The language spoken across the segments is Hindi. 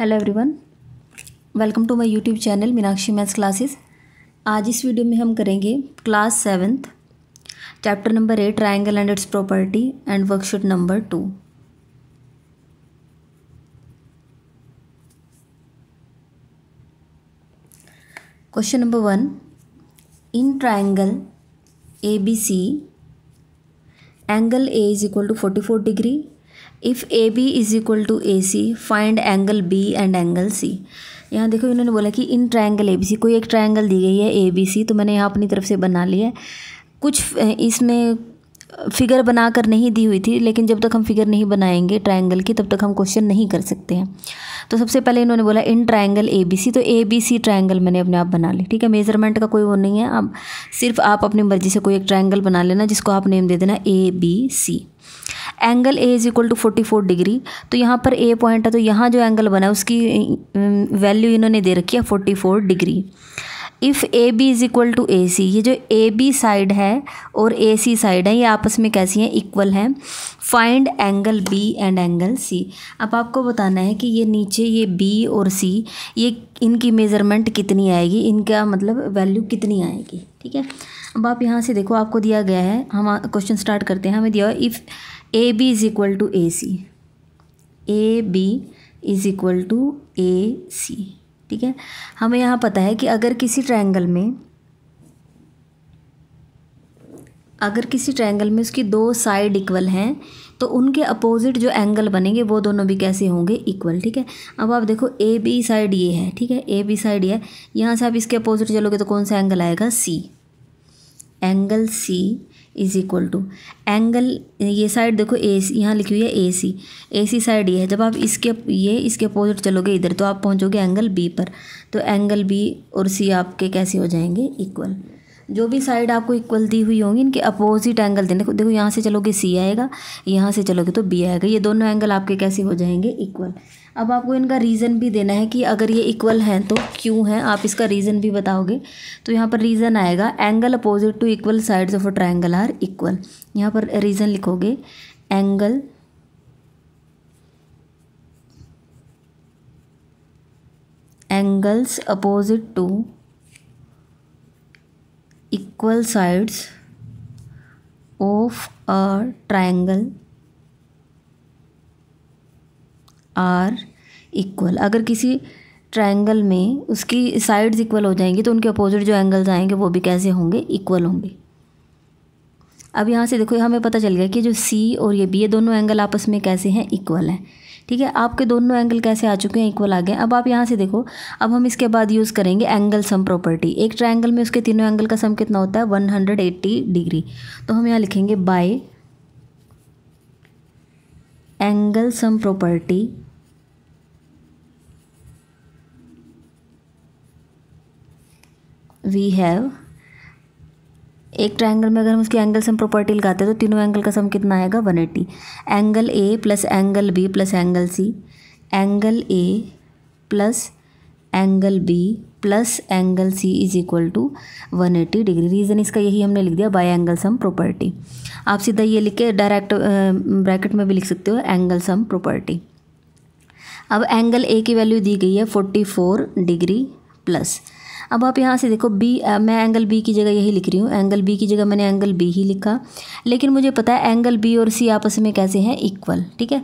Hello everyone welcome to my YouTube channel Meenakshi maths classes आज इस वीडियो में हम करेंगे class seventh chapter number eight triangle and its property and worksheet number two question number one in triangle A B C angle A is equal to forty four degree if A B is equal to A C find angle B and angle C यहाँ देखो इन्होंने बोला कि इन ट्राइंगल ए बी सी कोई एक ट्राइंगल दी गई है ए बी सी तो मैंने यहाँ अपनी तरफ से बना लिया है कुछ इसमें फिगर बनाकर नहीं दी हुई थी लेकिन जब तक हम फिगर नहीं बनाएंगे ट्राइंगल की तब तक हम क्वेश्चन नहीं कर सकते हैं तो सबसे पहले इन्होंने बोला इन ट्राइंगल ए बी सी तो ए बी सी ट्राइंगल मैंने अपने आप बना ली ठीक है मेजरमेंट का कोई वो नहीं है अब सिर्फ आप अपनी मर्ज़ी से कोई एक ट्राइंगल बना लेना जिसको आप नेम दे देना A B C angle A is equal to forty four degree तो यहाँ पर ए पॉइंट है तो यहाँ जो एंगल बना है उसकी वैल्यू इन्होंने दे रखी है forty four degree if A B is equal to A C ये जो ए बी साइड है और ए सी साइड है ये आपस में कैसी हैं इक्वल हैं find angle B and angle C अब आपको बताना है कि ये नीचे ये बी और सी ये इनकी मेज़रमेंट कितनी आएगी इनका मतलब वैल्यू कितनी आएगी ठीक है अब आप यहाँ से देखो आपको दिया गया है हम क्वेश्चन स्टार्ट करते हैं हमें दिया if A B is equal to A C A B is equal to A C ठीक है हमें यहाँ पता है कि अगर किसी ट्रायंगल में अगर किसी ट्रायंगल में उसकी दो साइड इक्वल हैं तो उनके अपोजिट जो एंगल बनेंगे वो दोनों भी कैसे होंगे इक्वल ठीक है अब आप देखो ए बी साइड ये है ठीक है ए बी साइड ये है यहाँ से आप इसके अपोजिट चलोगे तो कौन सा एंगल आएगा C angle C is equal to angle ये साइड देखो ए सी यहाँ लिखी हुई है A C A C side ये है जब आप इसके ये इसके अपोजिट चलोगे इधर तो आप पहुँचोगे एंगल बी पर तो एंगल बी और सी आपके कैसे हो जाएंगे इक्वल जो भी साइड आपको इक्वल दी हुई होंगी इनके अपोजिट एंगल देने देखो देखो यहाँ से चलोगे सी आएगा यहाँ से चलोगे तो बी आएगा ये दोनों एंगल आपके कैसे हो जाएंगे इक्वल अब आपको इनका रीज़न भी देना है कि अगर ये इक्वल हैं तो क्यों हैं आप इसका रीज़न भी बताओगे तो यहाँ पर रीज़न आएगा angle opposite to equal sides of a triangle are equal यहाँ पर रीज़न लिखोगे angle angles opposite to equal sides of a triangle are equal अगर किसी ट्राइंगल में उसकी साइड्स इक्वल हो जाएंगी तो उनके अपोजिट जो एंगल्स आएंगे वो भी कैसे होंगे इक्वल होंगे अब यहाँ से देखो हमें पता चल गया कि जो सी और ये बी ये दोनों एंगल आपस में कैसे हैं इक्वल हैं ठीक है आपके दोनों एंगल कैसे आ चुके हैं इक्वल आ गए अब आप यहाँ से देखो अब हम इसके बाद यूज़ करेंगे एंगल सम प्रॉपर्टी एक ट्राइंगल में उसके तीनों एंगल का सम कितना होता है एट्टी डिग्री तो हम यहाँ लिखेंगे by angle sum property we have एक ट्रायंगल में अगर हम उसकी एंगल सम प्रॉपर्टी लगाते हैं तो तीनों एंगल का सम कितना आएगा one eighty angle A plus angle B plus angle C angle A plus angle B plus angle C is equal to one eighty degree reason इसका यही हमने लिख दिया बाय एंगल सम प्रॉपर्टी आप सीधा ये लिख के डायरेक्ट ब्रैकेट में भी लिख सकते हो एंगल सम प्रॉपर्टी अब एंगल ए की वैल्यू दी गई है फोर्टी फोर डिग्री प्लस अब आप यहाँ से देखो बी मैं एंगल बी की जगह यही लिख रही हूँ एंगल बी की जगह मैंने एंगल बी ही लिखा लेकिन मुझे पता है एंगल बी और सी आपस में कैसे हैं इक्वल ठीक है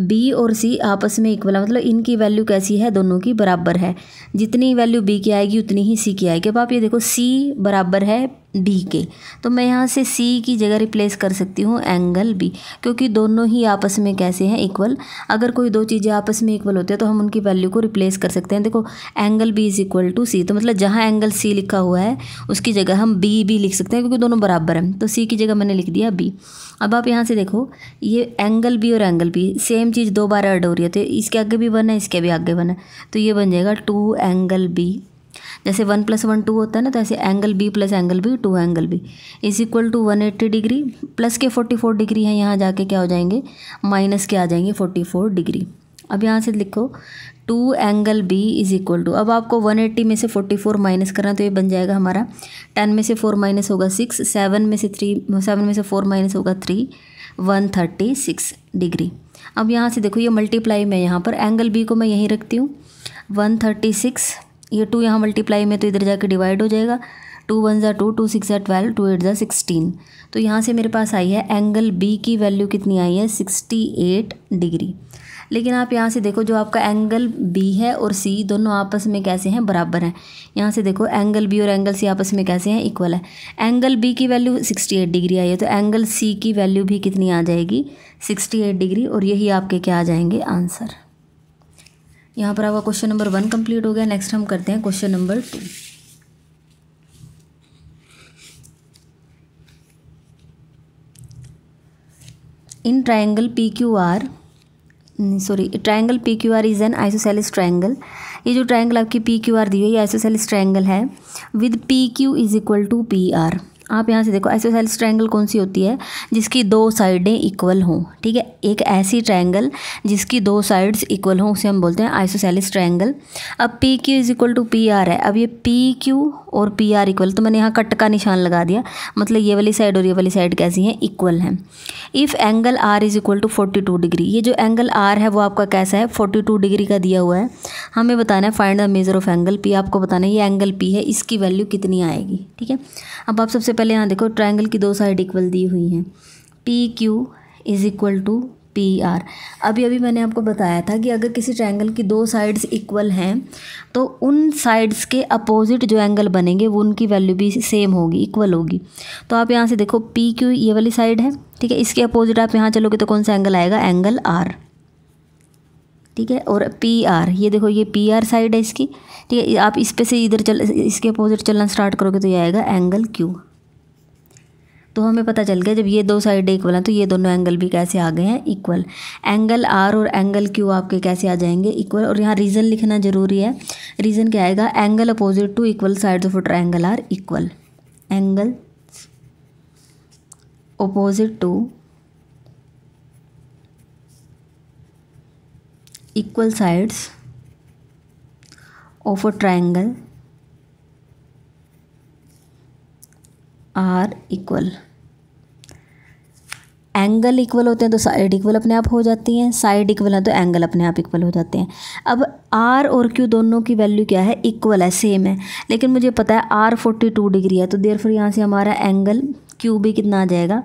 बी और सी आपस में इक्वल है मतलब इनकी वैल्यू कैसी है दोनों की बराबर है जितनी वैल्यू बी की आएगी उतनी ही सी की आएगी अब आप ये देखो सी बराबर है बी के तो मैं यहाँ से सी की जगह रिप्लेस कर सकती हूँ एंगल बी क्योंकि दोनों ही आपस में कैसे हैं इक्वल अगर कोई दो चीज़ें आपस में इक्वल होती है तो हम उनकी वैल्यू को रिप्लेस कर सकते हैं देखो angle B is equal to C तो मतलब जहाँ एंगल सी लिखा हुआ है उसकी जगह हम बी भी लिख सकते हैं क्योंकि दोनों बराबर हैं तो सी की जगह मैंने लिख दिया बी अब आप यहाँ से देखो ये एंगल बी और एंगल बी सेम चीज़ दो बार ऐड हो रही है तो इसके आगे भी बना है इसके भी आगे बना है तो ये बन जाएगा टू एंगल बी जैसे वन प्लस वन टू होता है ना तो ऐसे angle B plus angle B two angle B is equal to one eighty degree plus के फोर्टी फोर डिग्री हैं यहाँ जाके क्या हो जाएंगे माइनस के आ जाएंगे फोर्टी फोर डिग्री अब यहाँ से लिखो two angle B is equal to अब आपको 180 में से 44 माइनस करना तो ये बन जाएगा हमारा 10 में से 4 माइनस होगा 6 7 में से 3 7 में से 4 माइनस होगा 3 136 डिग्री अब यहाँ से देखो ये मल्टीप्लाई में यहाँ पर एंगल बी को मैं यहीं रखती हूँ 136 ये टू यहाँ मल्टीप्लाई में तो इधर जाके डिवाइड हो जाएगा टू वन ज़ा टू टू सिक्स ज़ा ट्वेल्व टू एट ज़ा सिक्सटीन तो यहाँ से मेरे पास आई है एंगल बी की वैल्यू कितनी आई है सिक्सटी एट डिग्री लेकिन आप यहाँ से देखो जो आपका एंगल बी है और सी दोनों आपस में कैसे हैं बराबर हैं यहाँ से देखो एंगल बी और एंगल सी आपस में कैसे हैं इक्वल है एंगल बी की वैल्यू सिक्सटी एट डिग्री आई है तो एंगल सी की वैल्यू भी कितनी आ जाएगी सिक्सटी एट डिग्री और यही आपके क्या आ जाएंगे आंसर यहाँ पर आपका क्वेश्चन नंबर वन कंप्लीट हो गया नेक्स्ट हम करते हैं question number two in triangle P Q R sorry triangle P Q R is an isosceles triangle ये जो ट्रायंगल आपकी पी क्यू आर दी हुई है आइसोसेलिस ट्रायंगल है with P Q is equal to P R आप यहाँ से देखो एसोसेल्स ट्रायंगल कौन सी होती है जिसकी दो साइडें इक्वल हों ठीक है एक ऐसी ट्रायंगल जिसकी दो साइड्स इक्वल हों उसे हम बोलते हैं आइसोसेलिस ट्रायंगल अब P Q is equal to P R है अब ये पी क्यू और पी आर इक्वल तो मैंने यहाँ कट का निशान लगा दिया मतलब ये वाली साइड और ये वाली साइड कैसी हैं इक्वल हैं if angle R is equal to forty two degree ये जो एंगल आर है वो आपका कैसा है फोर्टी टू डिग्री का दिया हुआ है हमें बताना है find the measure of angle P आपको बताना है ये एंगल पी है इसकी वैल्यू कितनी आएगी ठीक है अब आप सबसे पहले यहाँ देखो ट्राइंगल की दो साइड इक्वल दी हुई हैं P Q is equal to P R अभी अभी मैंने आपको बताया था कि अगर किसी ट्राइंगल की दो साइड्स इक्वल हैं तो उन साइड्स के अपोजिट जो एंगल बनेंगे वो उनकी वैल्यू भी सेम होगी इक्वल होगी तो आप यहाँ से देखो पी क्यू ये वाली साइड है ठीक है इसके अपोजिट आप यहाँ चलोगे तो कौन सा एंगल आएगा एंगल आर ठीक है और पी आर ये देखो ये पी आर साइड है इसकी ठीक है आप इस पे से इधर चल इसके अपोजिट चलना स्टार्ट करोगे तो ये आएगा एंगल क्यू तो हमें पता चल गया जब ये दो साइड इक्वल हैं तो ये दोनों एंगल भी कैसे आ गए हैं इक्वल एंगल आर और एंगल क्यू आपके कैसे आ जाएंगे इक्वल और यहाँ रीज़न लिखना ज़रूरी है रीज़न क्या आएगा angle opposite to equal sides of triangle are equal angle opposite to equal sides of a triangle are equal angle equal होते हैं तो साइड इक्वल अपने आप हो जाती हैं साइड इक्वल है तो एंगल अपने आप इक्वल हो जाते हैं अब आर और क्यू दोनों की वैल्यू क्या है इक्वल है सेम है लेकिन मुझे पता है आर फोर्टी टू डिग्री है तो देर फिर यहाँ से हमारा एंगल क्यू भी कितना आ जाएगा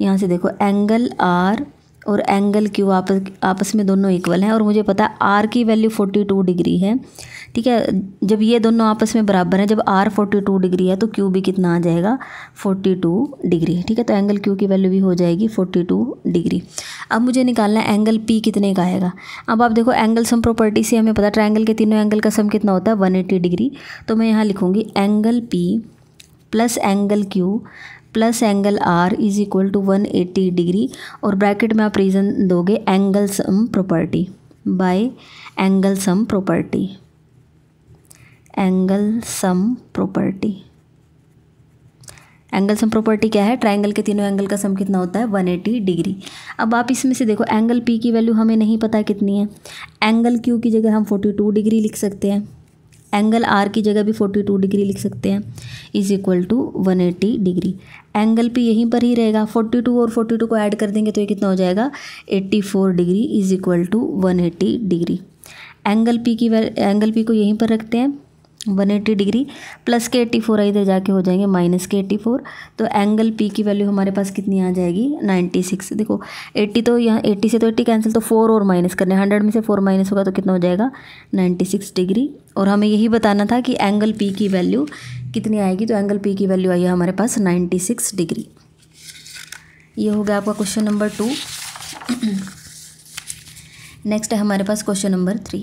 यहाँ से देखो एंगल आर और एंगल क्यू आपस आपस में दोनों इक्वल हैं और मुझे पता है आर की वैल्यू फोर्टी टू डिग्री है ठीक है जब ये दोनों आपस में बराबर हैं जब आर फोर्टी टू डिग्री है तो क्यू भी कितना आ जाएगा फोर्टी टू डिग्री ठीक है तो एंगल क्यू की वैल्यू भी हो जाएगी फोर्टी टू डिग्री अब मुझे निकालना है एंगल पी कितने का आएगा अब आप देखो एंगल सम प्रॉपर्टी से हमें पता ट्राइंगल के तीनों एंगल का सम कितना होता है वन एटी डिग्री तो मैं यहाँ लिखूँगी angle P plus angle Q plus angle R is equal to one eighty degree और ब्रैकेट में आप रीज़न दोगे angle sum property by angle sum property angle sum property angle sum property क्या है ट्राइंगल के तीनों एंगल का सम कितना होता है 180 डिग्री अब आप इसमें से देखो एंगल पी की वैल्यू हमें नहीं पता कितनी है एंगल क्यू की जगह हम 42 डिग्री लिख सकते हैं एंगल आर की जगह भी 42 डिग्री लिख सकते हैं is equal to 180 degree angle P यहीं पर ही रहेगा 42 और 42 को ऐड कर देंगे तो ये कितना हो जाएगा 84 degree is equal to 180 degree angle P की एंगल पी को यहीं पर रखते हैं वन एट्टी डिग्री प्लस के एट्टी फोर इधर जाके हो जाएंगे माइनस के एट्टी फोर तो एंगल पी की वैल्यू हमारे पास कितनी आ जाएगी नाइन्टी सिक्स देखो एट्टी तो यहाँ एट्टी से तो एट्टी कैंसिल तो फोर और माइनस करने हंड्रेड में से फोर माइनस होगा तो कितना हो जाएगा नाइन्टी सिक्स डिग्री और हमें यही बताना था कि एंगल पी की वैल्यू कितनी आएगी तो एंगल पी की वैल्यू आई है हमारे पास नाइन्टी सिक्स डिग्री ये हो गया आपका क्वेश्चन नंबर टू नेक्स्ट है हमारे पास question number three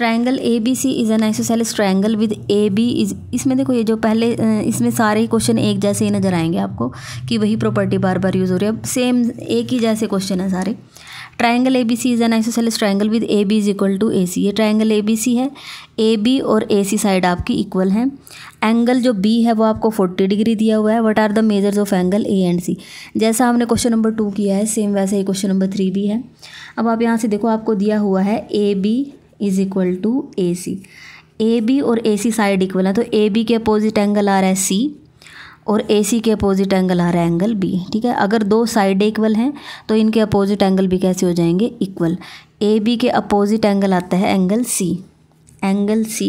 triangle A B C is an isosceles triangle with A B is इसमें देखो ये जो पहले इसमें सारे ही क्वेश्चन एक जैसे ही नज़र आएंगे आपको कि वही प्रॉपर्टी बार बार यूज़ हो रही है अब सेम एक ही जैसे क्वेश्चन है सारे triangle A B C is an isosceles triangle with A B is equal to A C ये ट्राइंगल ए बी सी है ए बी और ए सी साइड आपकी इक्वल है एंगल जो बी है वो आपको फोर्टी डिग्री दिया हुआ है what are the measures of angle A and C जैसा हमने क्वेश्चन नंबर टू किया है सेम वैसे ही क्वेश्चन नंबर थ्री भी है अब आप यहाँ से देखो आपको दिया हुआ है A B is equal to A C A B और ए सी साइड इक्वल है तो ए बी के अपोजिट एंगल आ रहा है सी और ए सी के अपोजिट एंगल आ रहा है एंगल बी ठीक है अगर दो साइड इक्वल हैं तो इनके अपोजिट एंगल भी कैसे हो जाएंगे इक्वल ए बी के अपोजिट एंगल आता है एंगल सी एंगल सी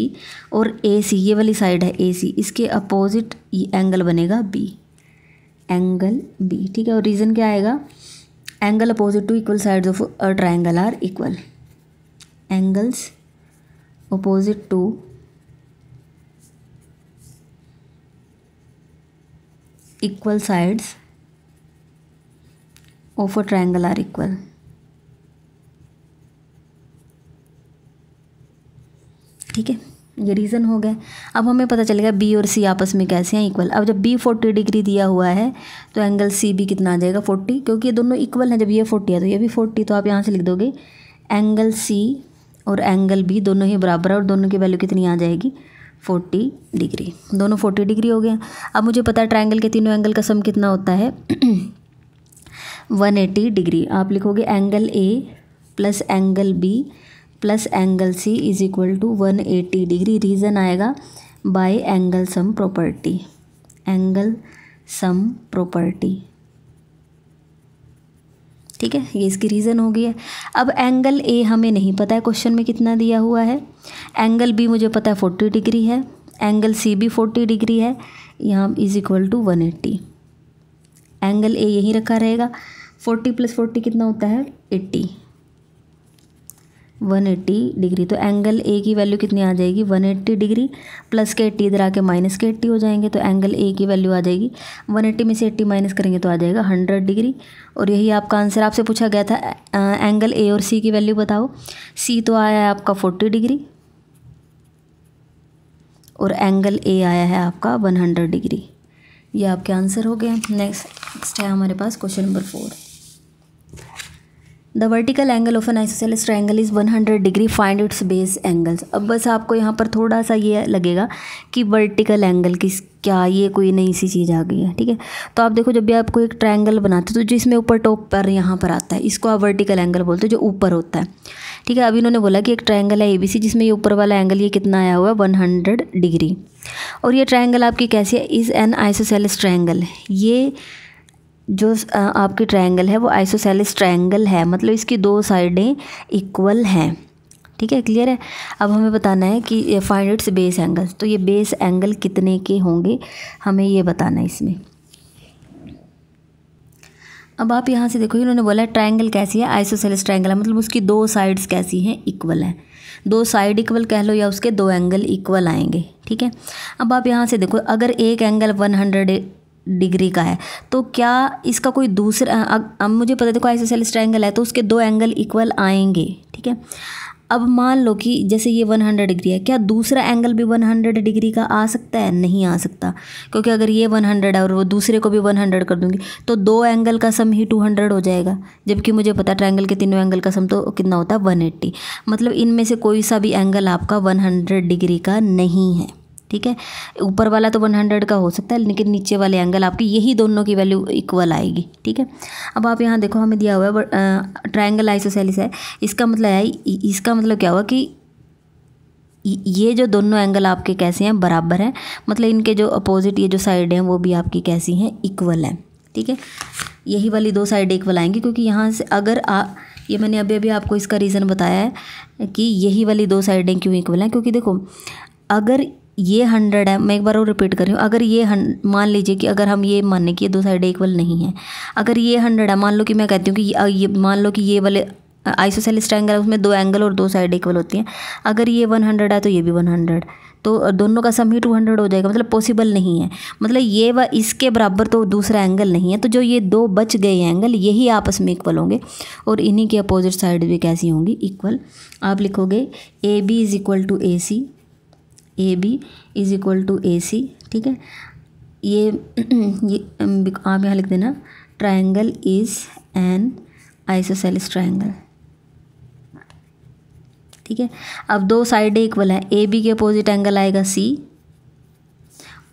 और ए सी ये वाली साइड है ए सी इसके अपोजिट एंगल बनेगा बी एंगल बी ठीक है और रीज़न क्या आएगा angle opposite to equal sides of a triangle are equal angles opposite to equal sides of a triangle are equal. ठीक है ये रीज़न हो गया अब हमें पता चलेगा बी और सी आपस में कैसे हैं इक्वल अब जब बी फोर्टी डिग्री दिया हुआ है तो एंगल सी भी कितना आ जाएगा फोर्टी क्योंकि ये दोनों इक्वल हैं जब ये फोर्टी है तो ये भी फोर्टी तो आप यहाँ से लिख दोगे एंगल सी और एंगल भी दोनों ही बराबर है और दोनों की वैल्यू कितनी आ जाएगी फोर्टी डिग्री दोनों फोर्टी डिग्री हो गए अब मुझे पता है ट्राइंगल के तीनों एंगल का सम कितना होता है वन एटी डिग्री आप लिखोगे angle A plus angle B plus angle C is equal to one eighty degree reason आएगा by angle sum property angle sum property ठीक है ये इसकी रीज़न हो गई है अब एंगल ए हमें नहीं पता है क्वेश्चन में कितना दिया हुआ है एंगल बी मुझे पता है फोर्टी डिग्री है एंगल सी भी फोर्टी डिग्री है यहाँ is equal to one eighty angle A यहीं रखा रहेगा फोर्टी प्लस फोर्टी कितना होता है एट्टी 180 डिग्री तो एंगल ए की वैल्यू कितनी आ जाएगी 180 डिग्री प्लस के एट्टी इधर आके माइनस के एट्टी हो जाएंगे तो एंगल ए की वैल्यू आ जाएगी 180 में से 80 माइनस करेंगे तो आ जाएगा 100 डिग्री और यही आपका आंसर आपसे पूछा गया था आ, एंगल ए और सी की वैल्यू बताओ सी तो आया है आपका 40 डिग्री और एंगल ए आया है आपका हंड्रेड डिग्री ये आपके आंसर हो गए नेक्स्ट नेक्स्ट है हमारे पास question number four the vertical angle of an isosceles triangle is 100 degree find its base angles अब बस आपको यहाँ पर थोड़ा सा ये लगेगा कि वर्टिकल एंगल किस क्या ये कोई नई सी चीज़ आ गई है ठीक है तो आप देखो जब भी आपको एक ट्राइंगल बनाते हो तो जिसमें ऊपर टॉप पर यहाँ पर आता है इसको आप वर्टिकल एंगल बोलते हो जो ऊपर होता है ठीक है अभी इन्होंने बोला कि एक ट्राइंगल है ए बी सी जिसमें ये ऊपर वाला एंगल ये कितना आया हुआ है वन हंड्रेड डिग्री और ये ट्राइंगल आपकी कैसी है इज़ एन आइसोसेलिस ट्राइंगल ये जो आपकी ट्रायंगल है वो आइसोसेलिस ट्रायंगल है मतलब इसकी दो साइडें इक्वल हैं ठीक है क्लियर है अब हमें बताना है कि फाइंड इट्स बेस एंगल तो ये बेस एंगल कितने के होंगे हमें ये बताना है इसमें अब आप यहाँ से देखो इन्होंने बोला ट्रायंगल कैसी है आइसोसेलिस ट्रायंगल है मतलब उसकी दो साइड्स कैसी हैं इक्वल हैं दो साइड इक्वल कह लो या उसके दो एंगल इक्वल आएंगे ठीक है अब आप यहाँ से देखो अगर एक एंगल हंड्रेड डिग्री का है तो क्या इसका कोई दूसरा अब मुझे पता देखो आइसोसेलिस ट्राइंगल है तो उसके दो एंगल इक्वल आएंगे ठीक है अब मान लो कि जैसे ये 100 डिग्री है क्या दूसरा एंगल भी 100 डिग्री का आ सकता है नहीं आ सकता क्योंकि अगर ये 100 है और वो दूसरे को भी 100 कर दूंगी तो दो एंगल का सम ही 200 हो जाएगा जबकि मुझे पता ट्रायंगल के तीनों एंगल का सम तो कितना होता है 180 मतलब इनमें से कोई सा भी एंगल आपका 100 डिग्री का नहीं है ठीक है ऊपर वाला तो 100 का हो सकता है लेकिन नीचे वाले एंगल आपकी यही दोनों की वैल्यू इक्वल आएगी ठीक है अब आप यहाँ देखो हमें दिया हुआ है ट्राइंगल आइसोसेलिस है इसका मतलब है इसका मतलब क्या हुआ कि ये जो दोनों एंगल आपके कैसे हैं बराबर हैं मतलब इनके जो अपोजिट ये जो साइड हैं वो भी आपकी कैसी हैं इक्वल हैं ठीक है यही वाली दो साइड इक्वल आएंगी क्योंकि यहाँ से अगर आ ये मैंने अभी अभी आपको इसका रीज़न बताया है कि यही वाली दो साइडें क्यों इक्वल हैं क्योंकि देखो अगर ये हंड्रेड है मैं एक बार और रिपीट कर रही हूँ अगर ये मान लीजिए कि अगर हम ये माने कि ये दो साइड इक्वल नहीं है अगर ये हंड्रेड है मान लो कि मैं कहती हूँ कि ये, मान लो कि ये वाले आइसोसेलिस्ट एंगल है उसमें दो एंगल और दो साइड इक्वल होती हैं अगर ये वन हंड्रेड है तो ये भी वन हंड्रेड तो दोनों का सम ही टू हंड्रेड हो जाएगा मतलब पॉसिबल नहीं है मतलब ये व इसके बराबर तो दूसरा एंगल नहीं है तो जो ये दो बच गए एंगल यही आपस में इक्वल होंगे और इन्हीं के अपोजिट साइड भी कैसी होंगी इक्वल आप लिखोगे A B is equal to A C A B is equal to A C ठीक है ये ये आप यहाँ लिख देना triangle is an isosceles triangle ठीक है अब दो साइड इक्वल है ए बी के अपोजिट एंगल आएगा सी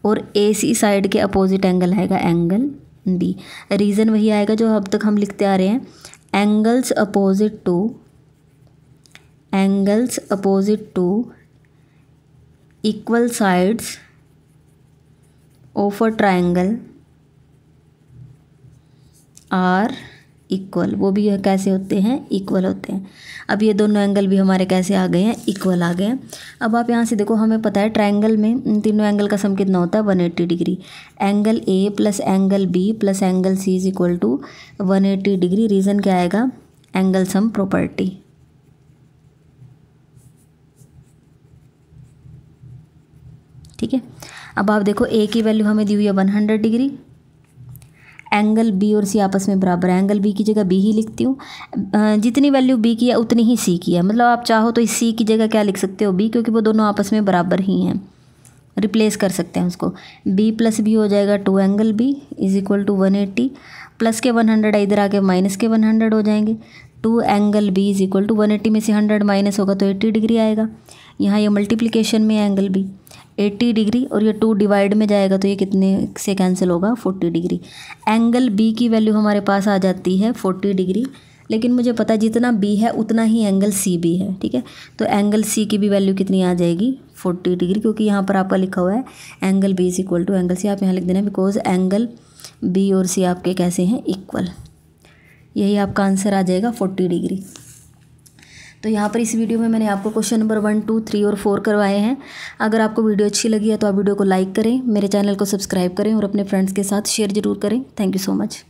और ए सी साइड के अपोजिट एंगल आएगा एंगल बी रीज़न वही आएगा जो अब तक हम लिखते आ रहे हैं angles opposite to angles opposite to equal sides of a triangle are equal वो भी कैसे होते हैं इक्वल होते हैं अब ये दोनों एंगल भी हमारे कैसे आ गए हैं इक्वल आ गए हैं अब आप यहाँ से देखो हमें पता है ट्राइंगल में तीनों एंगल का सम कितना होता है one eighty degree angle A plus angle B plus angle C is equal to one degree reason क्या आएगा एंगल सम प्रॉपर्टी ठीक है अब आप देखो ए की वैल्यू हमें दी हुई है one hundred degree angle B और सी आपस में बराबर है एंगल बी की जगह बी ही लिखती हूँ जितनी वैल्यू बी की है उतनी ही सी की है मतलब आप चाहो तो इस सी की जगह क्या लिख सकते हो बी क्योंकि वो दोनों आपस में बराबर ही हैं रिप्लेस कर सकते हैं उसको बी प्लस बी हो जाएगा two angle B is equal to one eighty plus के वन हंड्रेड इधर आके माइनस के वन हंड्रेड हो जाएंगे two angle B is equal to one eighty में से हंड्रेड माइनस होगा तो एट्टी डिग्री आएगा यहाँ ये मल्टीप्लिकेशन में एंगल बी एट्टी डिग्री और ये टू डिवाइड में जाएगा तो ये कितने से कैंसिल होगा फोर्टी डिग्री एंगल बी की वैल्यू हमारे पास आ जाती है फोर्टी डिग्री लेकिन मुझे पता जितना बी है उतना ही एंगल सी भी है ठीक है तो एंगल सी की भी वैल्यू कितनी आ जाएगी फोर्टी डिग्री क्योंकि यहाँ पर आपका लिखा हुआ है angle B is equal to angle C आप यहाँ लिख देना बिकॉज एंगल बी और सी आपके कैसे हैं इक्वल यही आपका आंसर आ जाएगा फोर्टी डिग्री तो यहाँ पर इस वीडियो में मैंने आपको question number one two three और फोर करवाए हैं अगर आपको वीडियो अच्छी लगी है तो आप वीडियो को लाइक करें मेरे चैनल को सब्सक्राइब करें और अपने फ्रेंड्स के साथ शेयर जरूर करें थैंक यू सो मच